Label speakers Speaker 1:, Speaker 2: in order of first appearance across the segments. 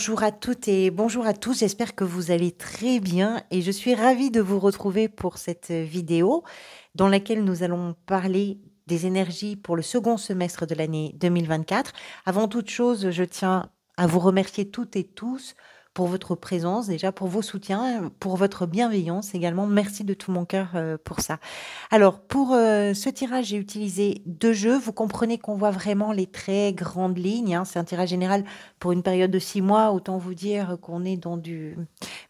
Speaker 1: Bonjour à toutes et bonjour à tous, j'espère que vous allez très bien et je suis ravie de vous retrouver pour cette vidéo dans laquelle nous allons parler des énergies pour le second semestre de l'année 2024. Avant toute chose, je tiens à vous remercier toutes et tous pour votre présence, déjà pour vos soutiens, pour votre bienveillance également. Merci de tout mon cœur euh, pour ça. Alors, pour euh, ce tirage, j'ai utilisé deux jeux. Vous comprenez qu'on voit vraiment les très grandes lignes. Hein. C'est un tirage général pour une période de six mois. Autant vous dire qu'on est dans du,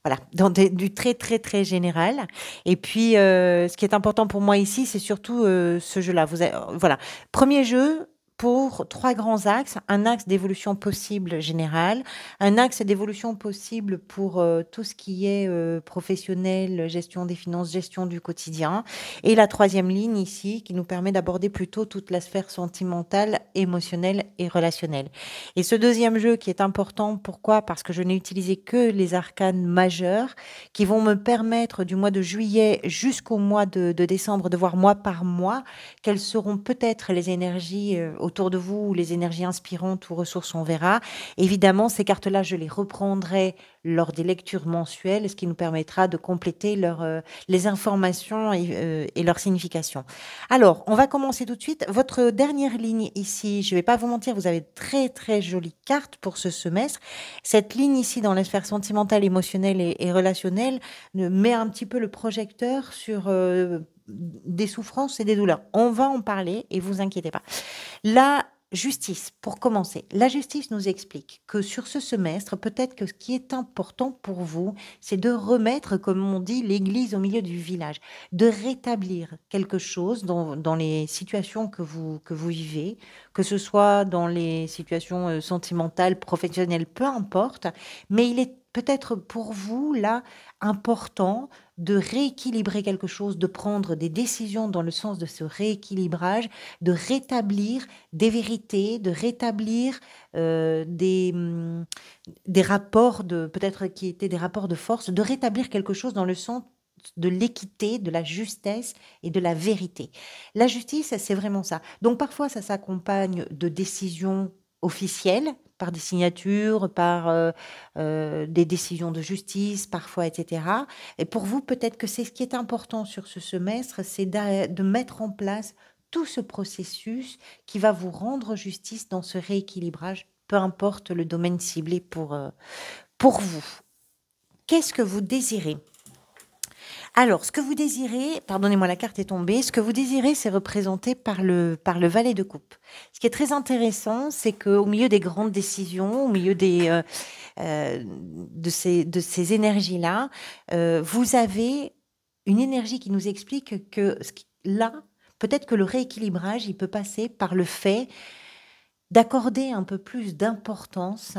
Speaker 1: voilà, dans du très, très, très général. Et puis, euh, ce qui est important pour moi ici, c'est surtout ce jeu-là. Vous avez, voilà. Premier jeu, pour trois grands axes. Un axe d'évolution possible générale, un axe d'évolution possible pour euh, tout ce qui est euh, professionnel, gestion des finances, gestion du quotidien. Et la troisième ligne ici qui nous permet d'aborder plutôt toute la sphère sentimentale, émotionnelle et relationnelle. Et ce deuxième jeu qui est important, pourquoi Parce que je n'ai utilisé que les arcanes majeurs qui vont me permettre du mois de juillet jusqu'au mois de, décembre de voir mois par mois quelles seront peut-être les énergies euh, autour de vous, les énergies inspirantes ou ressources, on verra. Évidemment, ces cartes-là, je les reprendrai lors des lectures mensuelles, ce qui nous permettra de compléter euh, les informations et, euh, leur signification. Alors, on va commencer tout de suite. Votre dernière ligne ici, je ne vais pas vous mentir, vous avez très très jolies cartes pour ce semestre. Cette ligne ici dans la sphère sentimentale, émotionnelle et, relationnelle met un petit peu le projecteur sur... Euh, des souffrances et des douleurs. On va en parler et vous inquiétez pas. La justice, pour commencer, la justice nous explique que sur ce semestre, peut-être que ce qui est important pour vous, c'est de remettre, comme on dit, l'église au milieu du village, de rétablir quelque chose dans, dans les situations que vous, que vous vivez, que ce soit dans les situations euh, sentimentales, professionnelles, peu importe, mais il est peut-être pour vous, là, important de rééquilibrer quelque chose, de prendre des décisions dans le sens de ce rééquilibrage, de rétablir des vérités, de rétablir euh, des, mm, des rapports de peut-être qui étaient des rapports de force, de rétablir quelque chose dans le sens de l'équité, de la justesse et de la vérité. La justice, c'est vraiment ça. Donc parfois, ça s'accompagne de décisions officielles, par des signatures, par euh, euh, des décisions de justice, parfois, etc. Et pour vous, peut-être que c'est ce qui est important sur ce semestre, c'est de mettre en place tout ce processus qui va vous rendre justice dans ce rééquilibrage, peu importe le domaine ciblé pour, euh, pour vous. Qu'est-ce que vous désirez alors, ce que vous désirez, pardonnez-moi, la carte est tombée, ce que vous désirez, c'est représenté par le, par le valet de coupe. Ce qui est très intéressant, c'est qu'au milieu des grandes décisions, au milieu des, euh, euh, de ces, de ces énergies-là, euh, vous avez une énergie qui nous explique que là, peut-être que le rééquilibrage, il peut passer par le fait d'accorder un peu plus d'importance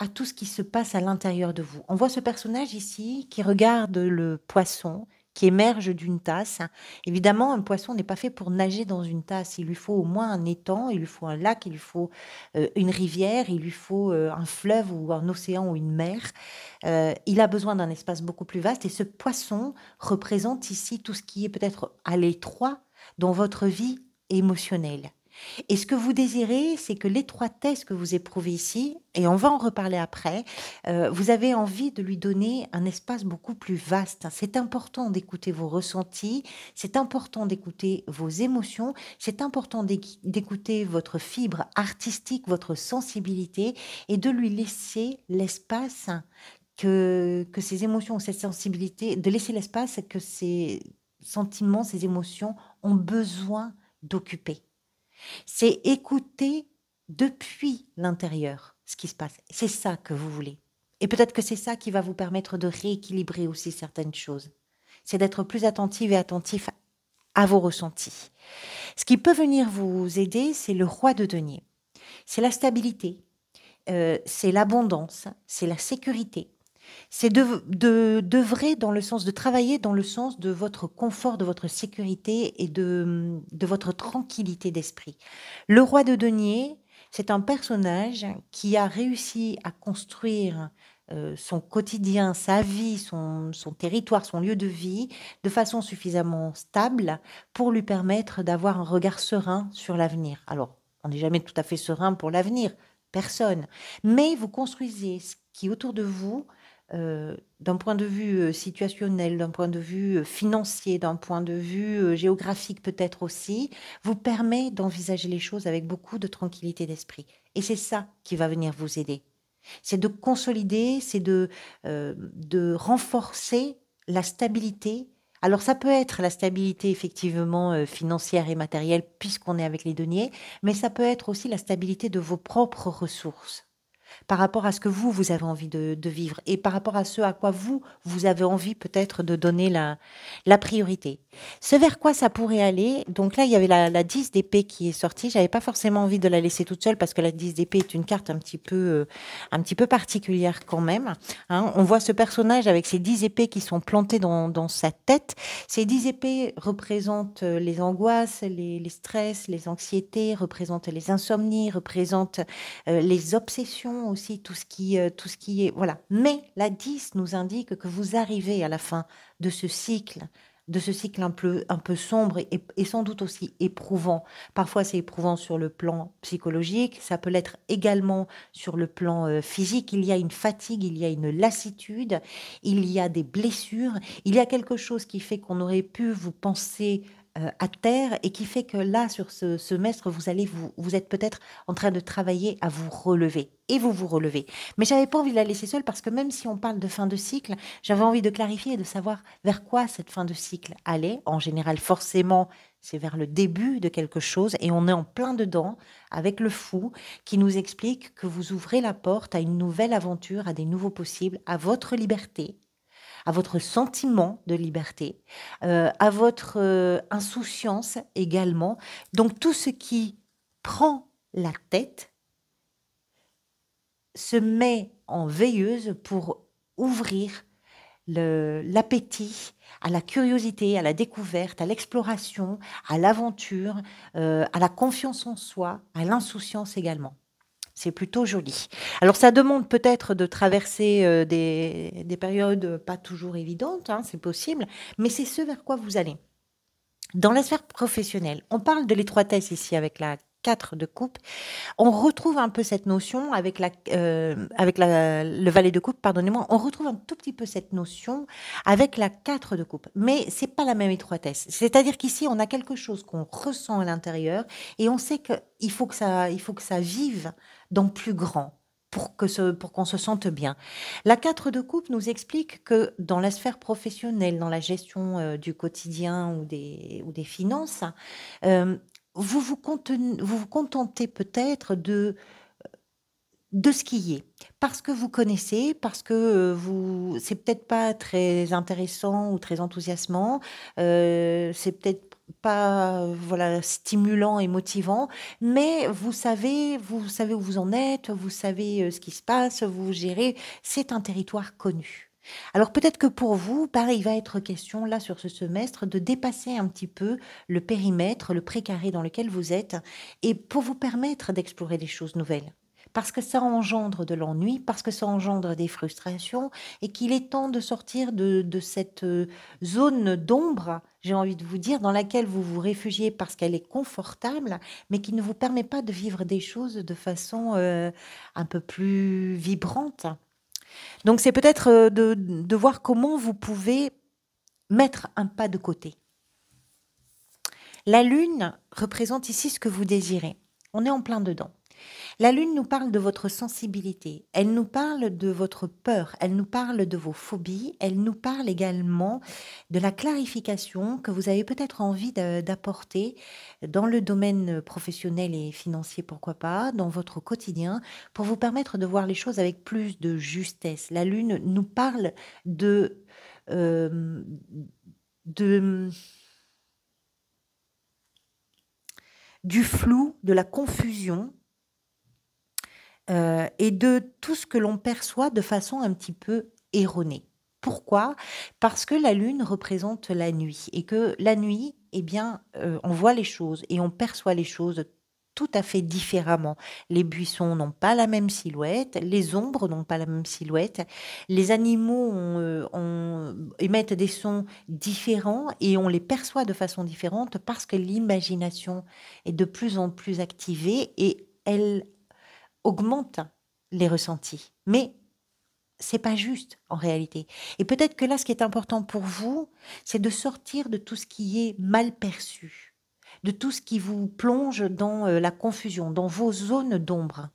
Speaker 1: à tout ce qui se passe à l'intérieur de vous. On voit ce personnage ici qui regarde le poisson qui émerge d'une tasse. Évidemment, un poisson n'est pas fait pour nager dans une tasse. Il lui faut au moins un étang, il lui faut un lac, il lui faut euh, une rivière, il lui faut euh, un fleuve ou un océan ou une mer. Euh, il a besoin d'un espace beaucoup plus vaste et ce poisson représente ici tout ce qui est peut-être à l'étroit dans votre vie émotionnelle. Et ce que vous désirez, c'est que l'étroitesse que vous éprouvez ici, et on va en reparler après, euh, vous avez envie de lui donner un espace beaucoup plus vaste. C'est important d'écouter vos ressentis, c'est important d'écouter vos émotions, c'est important d'écouter votre fibre artistique, votre sensibilité, et de lui laisser l'espace que, que ces émotions, cette sensibilité, de laisser l'espace que ces sentiments, ces émotions ont besoin d'occuper. C'est écouter depuis l'intérieur ce qui se passe. C'est ça que vous voulez. Et peut-être que c'est ça qui va vous permettre de rééquilibrer aussi certaines choses. C'est d'être plus attentif et attentif à vos ressentis. Ce qui peut venir vous aider, c'est le roi de denier. C'est la stabilité, euh, c'est l'abondance, c'est la sécurité, c'est de, de, dans le sens de travailler dans le sens de votre confort, de votre sécurité et de, votre tranquillité d'esprit. Le roi de denier, c'est un personnage qui a réussi à construire euh, son quotidien, sa vie, son, son, territoire, son lieu de vie, de façon suffisamment stable pour lui permettre d'avoir un regard serein sur l'avenir. Alors, on n'est jamais tout à fait serein pour l'avenir, personne. Mais vous construisez ce qui autour de vous euh, d'un point de vue euh, situationnel, d'un point de vue euh, financier, d'un point de vue géographique peut-être aussi, vous permet d'envisager les choses avec beaucoup de tranquillité d'esprit. Et c'est ça qui va venir vous aider. C'est de consolider, c'est de, renforcer la stabilité. Alors ça peut être la stabilité effectivement financière et matérielle puisqu'on est avec les deniers, mais ça peut être aussi la stabilité de vos propres ressources par rapport à ce que vous, vous avez envie de, vivre et par rapport à ce à quoi vous, vous avez envie peut-être de donner la, la priorité. Ce vers quoi ça pourrait aller, donc là, il y avait la, la 10 d'épée qui est sortie. J'avais pas forcément envie de la laisser toute seule parce que la 10 d'épée est une carte un petit peu, euh, un petit peu particulière quand même. Hein. on voit ce personnage avec ses 10 épées qui sont plantées dans, sa tête. Ces 10 épées représentent euh, les angoisses, les, stress, les anxiétés, représentent les insomnies, représentent euh, les obsessions aussi, tout ce qui, euh, tout ce qui est. Voilà. Mais la 10 nous indique que vous arrivez à la fin de ce cycle, de ce cycle un peu, un peu sombre et, et sans doute aussi éprouvant. Parfois, c'est éprouvant sur le plan psychologique, ça peut l'être également sur le plan euh, physique. Il y a une fatigue, il y a une lassitude, il y a des blessures, il y a quelque chose qui fait qu'on aurait pu vous penser euh, à terre et qui fait que là, sur ce semestre, vous allez vous, vous êtes peut-être en train de travailler à vous relever et vous vous relevez. Mais j'avais pas envie de la laisser seule parce que même si on parle de fin de cycle, j'avais envie de clarifier et de savoir vers quoi cette fin de cycle allait. En général, forcément, c'est vers le début de quelque chose et on est en plein dedans avec le fou qui nous explique que vous ouvrez la porte à une nouvelle aventure, à des nouveaux possibles, à votre liberté à votre sentiment de liberté, euh, à votre euh, insouciance également. Donc tout ce qui prend la tête se met en veilleuse pour ouvrir l'appétit à la curiosité, à la découverte, à l'exploration, à l'aventure, euh, à la confiance en soi, à l'insouciance également. C'est plutôt joli. Alors ça demande peut-être de traverser euh, des, périodes pas toujours évidentes, hein, c'est possible, mais c'est ce vers quoi vous allez. Dans la sphère professionnelle, on parle de l'étroitesse ici avec la 4 de coupe, on retrouve un peu cette notion avec, la, euh, avec le valet de coupe, pardonnez-moi, on retrouve un tout petit peu cette notion avec la 4 de coupe, mais c'est pas la même étroitesse. C'est-à-dire qu'ici, on a quelque chose qu'on ressent à l'intérieur et on sait qu'il faut que ça, il faut que ça vive dans plus grand pour que ce, pour qu'on se sente bien. La 4 de coupe nous explique que dans la sphère professionnelle, dans la gestion euh, du quotidien ou des, ou des finances, euh, vous vous, contentez peut-être de euh, de ce qui est, parce que vous connaissez, parce que euh, vous, c'est peut-être pas très intéressant ou très enthousiasmant, euh, c'est peut-être pas voilà stimulant et motivant, mais vous savez, vous savez où vous en êtes, vous savez ce qui se passe, vous gérez. C'est un territoire connu. Alors peut-être que pour vous, il va être question là sur ce semestre de dépasser un petit peu le périmètre, le précaré dans lequel vous êtes, et pour vous permettre d'explorer des choses nouvelles. Parce que ça engendre de l'ennui, parce que ça engendre des frustrations, et qu'il est temps de sortir de, cette euh, zone d'ombre, j'ai envie de vous dire, dans laquelle vous vous réfugiez parce qu'elle est confortable, mais qui ne vous permet pas de vivre des choses de façon euh, un peu plus vibrante. Donc c'est peut-être euh, de, voir comment vous pouvez mettre un pas de côté. La lune représente ici ce que vous désirez. On est en plein dedans. La lune nous parle de votre sensibilité, elle nous parle de votre peur, elle nous parle de vos phobies, elle nous parle également de la clarification que vous avez peut-être envie d'apporter dans le domaine professionnel et financier, pourquoi pas, dans votre quotidien, pour vous permettre de voir les choses avec plus de justesse. La lune nous parle de... Euh, du flou, de la confusion, euh, et de tout ce que l'on perçoit de façon un petit peu erronée. Pourquoi Parce que la lune représente la nuit et que la nuit, eh bien, euh, on voit les choses et on perçoit les choses tout à fait différemment. Les buissons n'ont pas la même silhouette, les ombres n'ont pas la même silhouette, les animaux euh, émettent des sons différents et on les perçoit de façon différente parce que l'imagination est de plus en plus activée et elle augmente les ressentis. Mais c'est pas juste en réalité. Et peut-être que là, ce qui est important pour vous, c'est de sortir de tout ce qui est mal perçu, de tout ce qui vous plonge dans euh, la confusion, dans vos zones d'ombre.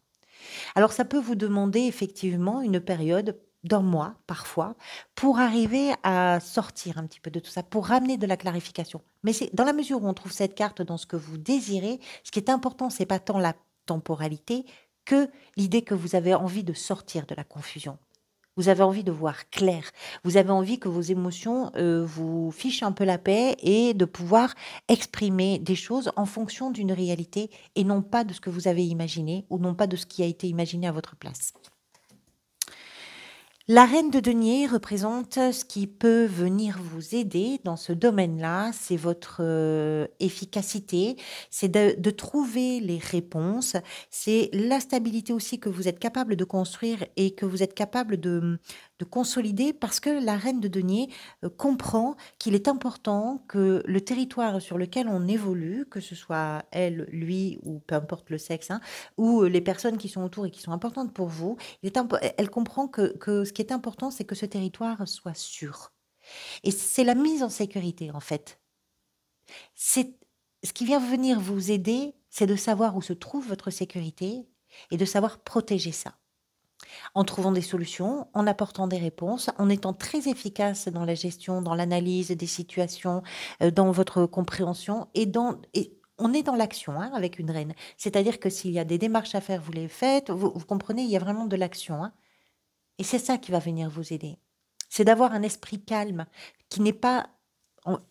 Speaker 1: Alors ça peut vous demander effectivement une période d'un mois parfois pour arriver à sortir un petit peu de tout ça, pour ramener de la clarification. Mais c'est dans la mesure où on trouve cette carte dans ce que vous désirez, ce qui est important, c'est pas tant la temporalité que l'idée que vous avez envie de sortir de la confusion. Vous avez envie de voir clair. Vous avez envie que vos émotions euh, vous fichent un peu la paix et de pouvoir exprimer des choses en fonction d'une réalité et non pas de ce que vous avez imaginé ou non pas de ce qui a été imaginé à votre place. La reine de denier représente ce qui peut venir vous aider dans ce domaine-là, c'est votre euh, efficacité, c'est de, de, trouver les réponses, c'est la stabilité aussi que vous êtes capable de construire et que vous êtes capable de, de consolider parce que la reine de denier euh, comprend qu'il est important que le territoire sur lequel on évolue, que ce soit elle, lui ou peu importe le sexe, hein, ou les personnes qui sont autour et qui sont importantes pour vous, elle comprend que, que ce qui est important, c'est que ce territoire soit sûr. Et c'est la mise en sécurité, en fait. C'est ce qui vient venir vous aider, c'est de savoir où se trouve votre sécurité et de savoir protéger ça en trouvant des solutions, en apportant des réponses, en étant très efficace dans la gestion, dans l'analyse des situations, euh, dans votre compréhension et dans... on est dans l'action hein, avec une reine. C'est-à-dire que s'il y a des démarches à faire, vous les faites. Vous, comprenez, il y a vraiment de l'action. Hein. Et c'est ça qui va venir vous aider. C'est d'avoir un esprit calme qui n'est pas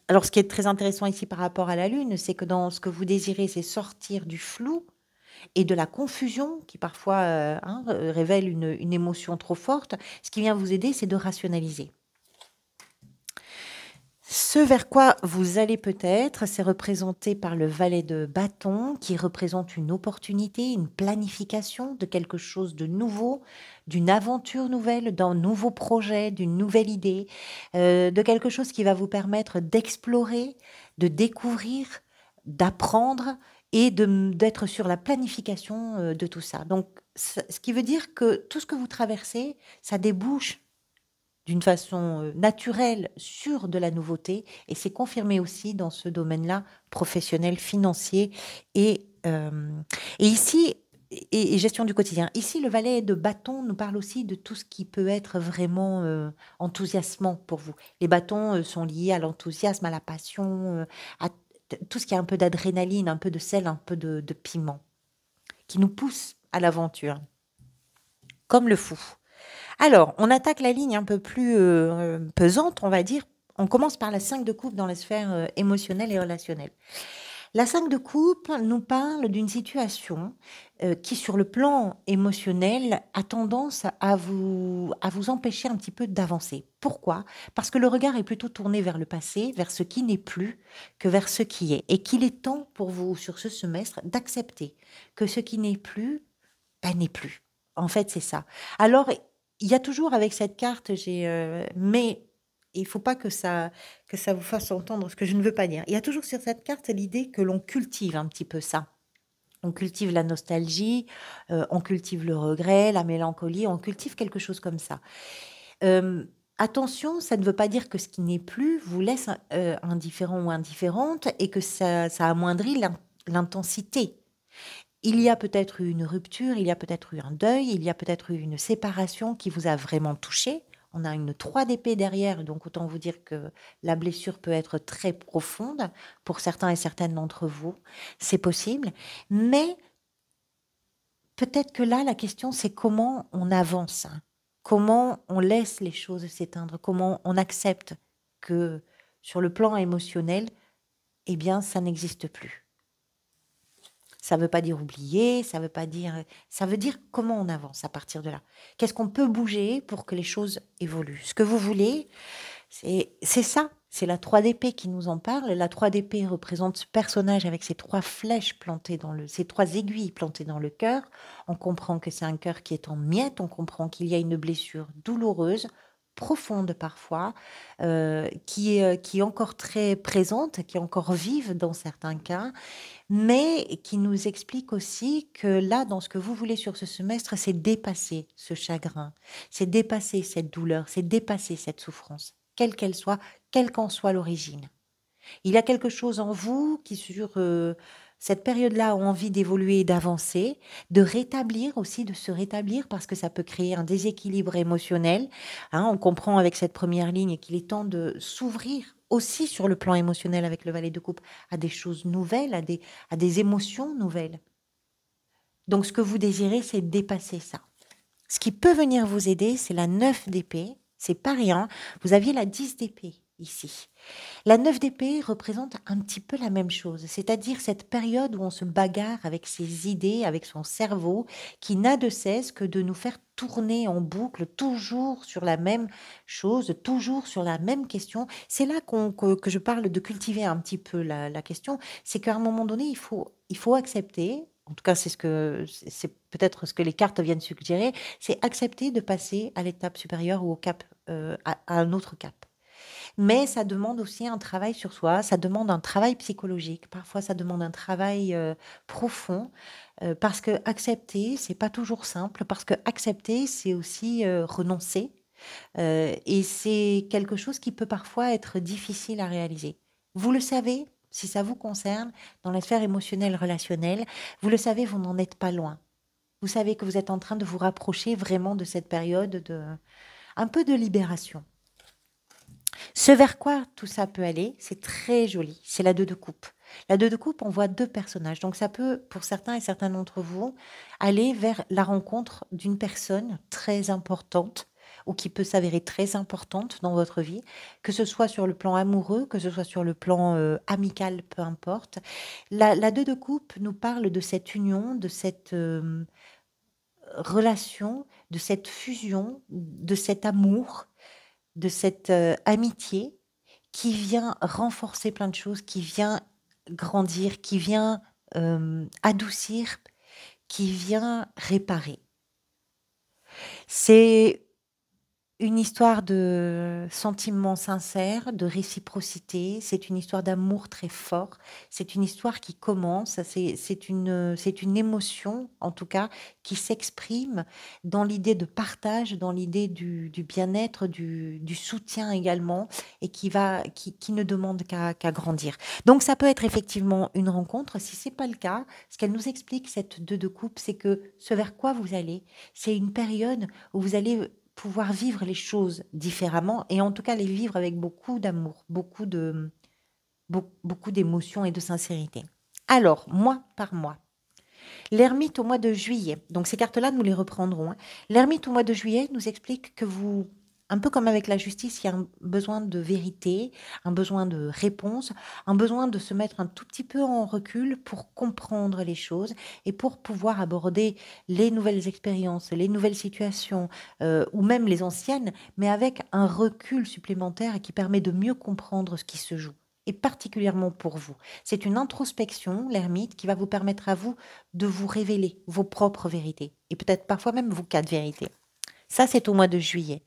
Speaker 1: alors, ce qui est très intéressant ici par rapport à la Lune, c'est que dans ce que vous désirez, c'est sortir du flou et de la confusion qui parfois euh, hein, euh, révèle une, émotion trop forte, ce qui vient vous aider, c'est de rationaliser. Ce vers quoi vous allez peut-être, c'est représenté par le valet de bâton qui représente une opportunité, une planification de quelque chose de nouveau, d'une aventure nouvelle, d'un nouveau projet, d'une nouvelle idée, euh, de quelque chose qui va vous permettre d'explorer, de découvrir, d'apprendre, et d'être sur la planification euh, de tout ça. Donc, ce qui veut dire que tout ce que vous traversez, ça débouche d'une façon euh, naturelle sur de la nouveauté et c'est confirmé aussi dans ce domaine-là professionnel, financier et, euh, ici et, gestion du quotidien. Ici, le valet de bâton nous parle aussi de tout ce qui peut être vraiment enthousiasmant pour vous. Les bâtons sont liés à l'enthousiasme, à la passion, à tout ce qui a un peu d'adrénaline, un peu de sel, un peu de, piment, qui nous pousse à l'aventure, comme le fou. Alors, on attaque la ligne un peu plus euh, pesante, on va dire. On commence par la 5 de coupe dans la sphère euh, émotionnelle et relationnelle. La 5 de coupe nous parle d'une situation euh, qui, sur le plan émotionnel, a tendance à vous, à vous empêcher un petit peu d'avancer. Pourquoi Parce que le regard est plutôt tourné vers le passé, vers ce qui n'est plus, que vers ce qui est. Et qu'il est temps pour vous, sur ce semestre, d'accepter que ce qui n'est plus, bah, n'est plus. En fait, c'est ça. Alors, il y a toujours avec cette carte, j'ai euh, mais il ne faut pas que ça, que ça vous fasse entendre ce que je ne veux pas dire. Il y a toujours sur cette carte l'idée que l'on cultive un petit peu ça. On cultive la nostalgie, euh, on cultive le regret, la mélancolie, on cultive quelque chose comme ça. Euh, attention, ça ne veut pas dire que ce qui n'est plus vous laisse euh, indifférent ou indifférente et que ça, ça amoindrit l'intensité. Il y a peut-être eu une rupture, il y a peut-être eu un deuil, il y a peut-être eu une séparation qui vous a vraiment touché. On a une 3DP derrière, donc autant vous dire que la blessure peut être très profonde pour certains et certaines d'entre vous. C'est possible. Mais peut-être que là, la question, c'est comment on avance, hein. comment on laisse les choses s'éteindre, comment on accepte que sur le plan émotionnel, eh bien, ça n'existe plus. Ça ne veut pas dire oublier, ça veut pas dire, ça veut dire comment on avance à partir de là. Qu'est-ce qu'on peut bouger pour que les choses évoluent. Ce que vous voulez, c'est ça. C'est la 3DP qui nous en parle. La 3DP représente ce personnage avec ses trois flèches plantées dans le, ses trois aiguilles plantées dans le cœur. On comprend que c'est un cœur qui est en miettes. On comprend qu'il y a une blessure douloureuse profonde parfois, euh, qui, est, euh, qui encore très présente, qui est encore vive dans certains cas, mais qui nous explique aussi que là, dans ce que vous voulez sur ce semestre, c'est dépasser ce chagrin, c'est dépasser cette douleur, c'est dépasser cette souffrance, quelle qu'elle soit, quelle qu'en soit l'origine. Il y a quelque chose en vous qui, sur... Euh, cette période-là ont envie d'évoluer, d'avancer, de rétablir aussi, de se rétablir, parce que ça peut créer un déséquilibre émotionnel. Hein. on comprend avec cette première ligne qu'il est temps de s'ouvrir aussi sur le plan émotionnel avec le valet de coupe à des choses nouvelles, à des, émotions nouvelles. Donc ce que vous désirez, c'est dépasser ça. Ce qui peut venir vous aider, c'est la 9 d'épée, c'est pas rien. Vous aviez la 10 d'épée ici. La 9 d'épée représente un petit peu la même chose, c'est-à-dire cette période où on se bagarre avec ses idées, avec son cerveau, qui n'a de cesse que de nous faire tourner en boucle, toujours sur la même chose, toujours sur la même question. C'est là qu'on que, je parle de cultiver un petit peu la, question, c'est qu'à un moment donné, il faut, il faut accepter, en tout cas, c'est ce que c'est peut-être ce que les cartes viennent suggérer, c'est accepter de passer à l'étape supérieure ou au cap euh, à un autre cap. Mais ça demande aussi un travail sur soi, ça demande un travail psychologique, parfois ça demande un travail euh, profond, euh, parce que accepter, c'est pas toujours simple, parce que accepter, c'est aussi euh, renoncer, et c'est quelque chose qui peut parfois être difficile à réaliser. Vous le savez, si ça vous concerne, dans la sphère émotionnelle relationnelle, vous le savez, vous n'en êtes pas loin. Vous savez que vous êtes en train de vous rapprocher vraiment de cette période de un peu de libération. Ce vers quoi tout ça peut aller, c'est très joli. C'est la deux de coupe. La deux de coupe, on voit deux personnages. Donc ça peut, pour certains et certains d'entre vous, aller vers la rencontre d'une personne très importante ou qui peut s'avérer très importante dans votre vie, que ce soit sur le plan amoureux, que ce soit sur le plan euh, amical, peu importe. La, deux de coupe nous parle de cette union, de cette euh, relation, de cette fusion, de cet amour de cette euh, amitié qui vient renforcer plein de choses, qui vient grandir, qui vient euh, adoucir, qui vient réparer. C'est une histoire de sentiments sincères, de réciprocité. C'est une histoire d'amour très fort. C'est une histoire qui commence. C'est une, une émotion, en tout cas, qui s'exprime dans l'idée de partage, dans l'idée du, bien-être, du, soutien également, et qui, va, qui, ne demande qu'à grandir. Donc, ça peut être effectivement une rencontre. Si c'est pas le cas, ce qu'elle nous explique, cette deux de coupe, c'est que ce vers quoi vous allez, c'est une période où vous allez pouvoir vivre les choses différemment et en tout cas les vivre avec beaucoup d'amour, beaucoup de beaucoup d'émotion et de sincérité. Alors, mois par mois, l'ermite au mois de juillet, donc ces cartes-là, nous les reprendrons, hein. l'ermite au mois de juillet nous explique que vous un peu comme avec la justice, il y a un besoin de vérité, un besoin de réponse, un besoin de se mettre un tout petit peu en recul pour comprendre les choses et pour pouvoir aborder les nouvelles expériences, les nouvelles situations euh, ou même les anciennes, mais avec un recul supplémentaire qui permet de mieux comprendre ce qui se joue et particulièrement pour vous. C'est une introspection, l'ermite, qui va vous permettre à vous de vous révéler vos propres vérités et peut-être parfois même vos quatre vérités. Ça, c'est au mois de juillet.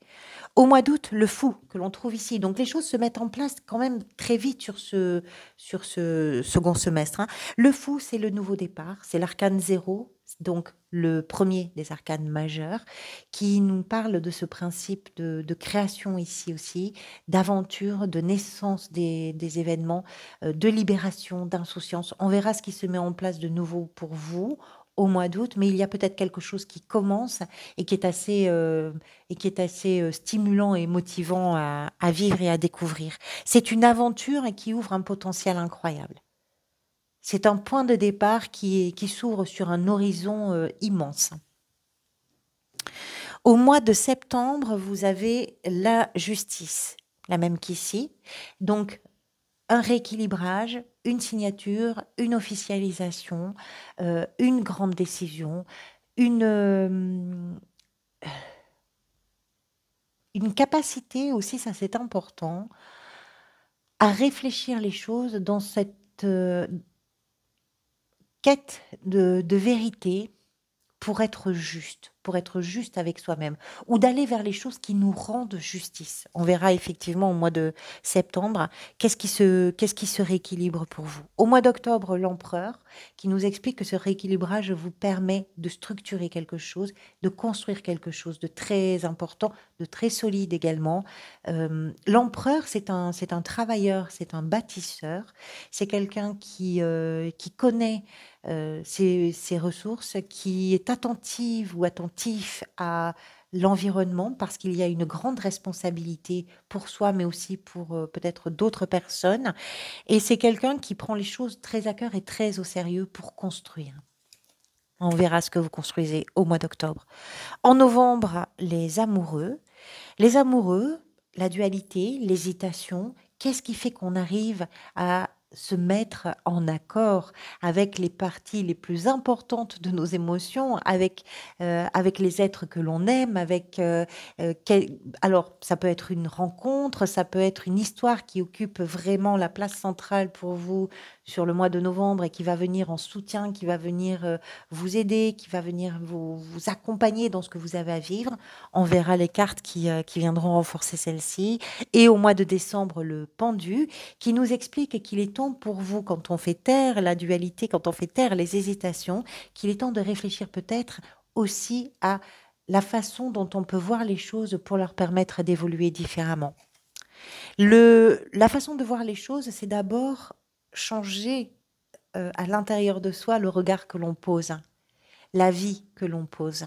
Speaker 1: Au mois d'août, le fou que l'on trouve ici. Donc les choses se mettent en place quand même très vite sur ce, sur ce second semestre. Hein. Le fou, c'est le nouveau départ, c'est l'arcane zéro, donc le premier des arcanes majeurs, qui nous parle de ce principe de, création ici aussi, d'aventure, de naissance des, événements, euh, de libération, d'insouciance. On verra ce qui se met en place de nouveau pour vous au mois d'août, mais il y a peut-être quelque chose qui commence et qui est assez, euh, et qui est assez euh, stimulant et motivant à, vivre et à découvrir. C'est une aventure qui ouvre un potentiel incroyable. C'est un point de départ qui, qui s'ouvre sur un horizon euh, immense. Au mois de septembre, vous avez la justice, la même qu'ici. Donc, un rééquilibrage, une signature, une officialisation, euh, une grande décision, euh, une, capacité aussi, ça c'est important, à réfléchir les choses dans cette euh, quête de vérité pour être juste pour être juste avec soi-même ou d'aller vers les choses qui nous rendent justice. On verra effectivement au mois de septembre qu'est-ce qui se, qu'est-ce qui se rééquilibre pour vous. Au mois d'octobre, l'empereur qui nous explique que ce rééquilibrage vous permet de structurer quelque chose, de construire quelque chose de très important, de très solide également. Euh, l'empereur, c'est un, c'est un travailleur, c'est un bâtisseur, c'est quelqu'un qui, euh, qui connaît euh, ses, ses, ressources, qui est attentive ou attentif à l'environnement parce qu'il y a une grande responsabilité pour soi mais aussi pour euh, peut-être d'autres personnes et c'est quelqu'un qui prend les choses très à cœur et très au sérieux pour construire. On verra ce que vous construisez au mois d'octobre. En novembre, les amoureux. Les amoureux, la dualité, l'hésitation, qu'est-ce qui fait qu'on arrive à se mettre en accord avec les parties les plus importantes de nos émotions, avec, euh, les êtres que l'on aime, avec... Euh, euh, alors, ça peut être une rencontre, ça peut être une histoire qui occupe vraiment la place centrale pour vous sur le mois de novembre et qui va venir en soutien, qui va venir euh, vous aider, qui va venir vous, accompagner dans ce que vous avez à vivre. On verra les cartes qui, euh, viendront renforcer celles ci Et au mois de décembre, le pendu, qui nous explique qu'il est temps pour vous, quand on fait taire la dualité, quand on fait taire les hésitations, qu'il est temps de réfléchir peut-être aussi à la façon dont on peut voir les choses pour leur permettre d'évoluer différemment. Le, la façon de voir les choses, c'est d'abord changer euh, à l'intérieur de soi le regard que l'on pose, la vie que l'on pose.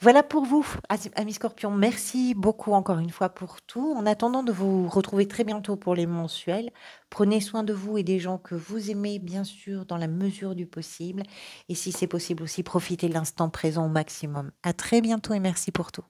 Speaker 1: Voilà pour vous, amis scorpions. Merci beaucoup encore une fois pour tout. En attendant de vous retrouver très bientôt pour les mensuels, prenez soin de vous et des gens que vous aimez, bien sûr, dans la mesure du possible. Et si c'est possible aussi, profitez de l'instant présent au maximum. À très bientôt et merci pour tout.